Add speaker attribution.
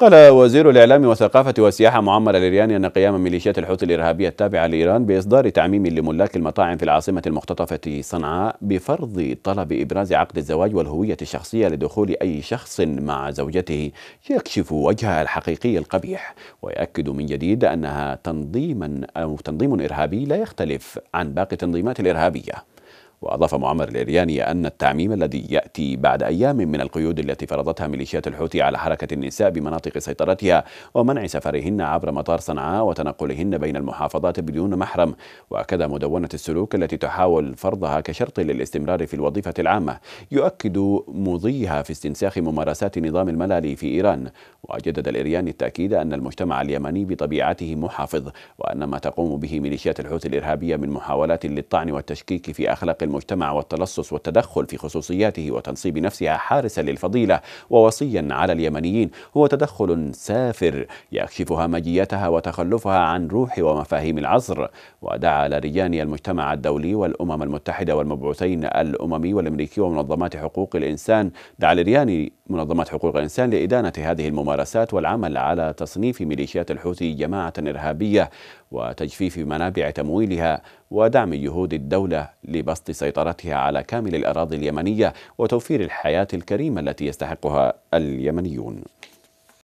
Speaker 1: قال وزير الإعلام والثقافة والسياحة معمر الإرياني أن قيام ميليشيات الحوثي الإرهابية التابعة لإيران بإصدار تعميم لملاك المطاعم في العاصمة المختطفة صنعاء بفرض طلب إبراز عقد الزواج والهوية الشخصية لدخول أي شخص مع زوجته يكشف وجهها الحقيقي القبيح ويؤكد من جديد أنها تنظيما أو تنظيم إرهابي لا يختلف عن باقي التنظيمات الإرهابية وأضاف معمر الإرياني أن التعميم الذي يأتي بعد أيام من القيود التي فرضتها ميليشيات الحوثي على حركة النساء بمناطق سيطرتها ومنع سفرهن عبر مطار صنعاء وتنقلهن بين المحافظات بدون محرم وأكد مدونة السلوك التي تحاول فرضها كشرط للاستمرار في الوظيفة العامة يؤكد مضيها في استنساخ ممارسات نظام الملالي في إيران وجدد الإرياني التأكيد أن المجتمع اليمني بطبيعته محافظ وأن ما تقوم به ميليشيات الحوثي الإرهابية من محاولات للطعن والتشكيك في أخلاق المجتمع والتلصص والتدخل في خصوصياته وتنصيب نفسها حارسا للفضيلة ووصيا على اليمنيين هو تدخل سافر يكشف همجيتها وتخلفها عن روح ومفاهيم العصر ودعا لريان المجتمع الدولي والأمم المتحدة والمبعوثين الأممي والأمريكي ومنظمات حقوق الإنسان دعا لرياني منظمة حقوق الإنسان لإدانة هذه الممارسات والعمل على تصنيف ميليشيات الحوثي جماعة إرهابية وتجفيف منابع تمويلها ودعم جهود الدولة لبسط سيطرتها على كامل الأراضي اليمنية وتوفير الحياة الكريمة التي يستحقها اليمنيون